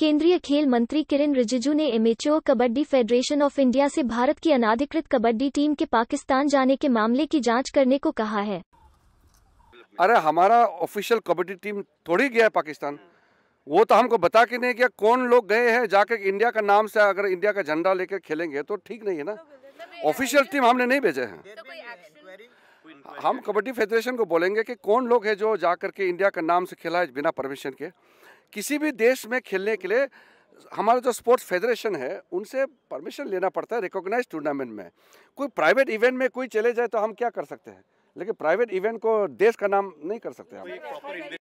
केंद्रीय खेल मंत्री किरेन रिजिजू ने MHO kabaddi federation of India से भारत की अनाधिकृत कबड्डी टीम के पाकिस्तान जाने के मामले की जांच करने को कहा है अरे हमारा ऑफिशियल कबड्डी टीम थोड़ी गया है पाकिस्तान वो तो हमको बता के नहीं गया कौन लोग गए हैं जाके इंडिया का नाम से अगर इंडिया का झंडा लेकर खेलेंगे तो ठीक नहीं है ना ऑफिशियल टीम हमने नहीं भेजे हैं हम कबड्डी फेडरेशन को बोलेंगे कि कौन लोग हैं जो जाकर के इंडिया का नाम से खेला है बिना परमिशन के किसी भी देश में खेलने के लिए हमारा जो स्पोर्ट्स फेडरेशन है उनसे परमिशन लेना पड़ता है रिकॉग्नाइज टूर्नामेंट में कोई प्राइवेट इवेंट में कोई चले जाए तो हम क्या कर सकते हैं लेकिन प्राइवेट इवेंट को देश का नाम नहीं कर सकते हम